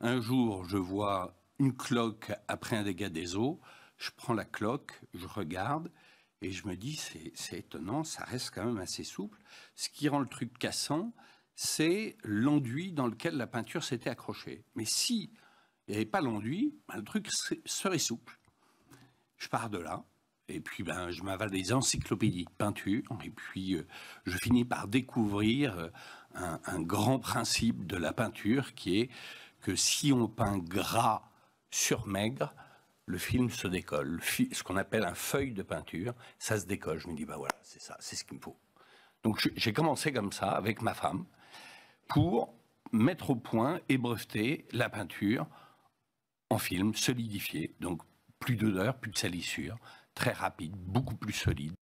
Un jour, je vois une cloque après un dégât des eaux. Je prends la cloque, je regarde et je me dis c'est étonnant, ça reste quand même assez souple. Ce qui rend le truc cassant, c'est l'enduit dans lequel la peinture s'était accrochée. Mais si il n'y avait pas l'enduit, ben, le truc serait souple. Je pars de là. Et puis, ben, je m'avale des encyclopédies de peinture, et puis euh, je finis par découvrir euh, un, grand principe de la peinture qui est que si on peint gras sur maigre, le film se décolle. Ce qu'on appelle un feuille de peinture, ça se décolle. Je me dis, bah voilà, c'est ça, c'est ce qu'il me faut. Donc j'ai commencé comme ça avec ma femme pour mettre au point et breveter la peinture en film, solidifié. Donc plus d'odeur, plus de salissure, très rapide, beaucoup plus solide.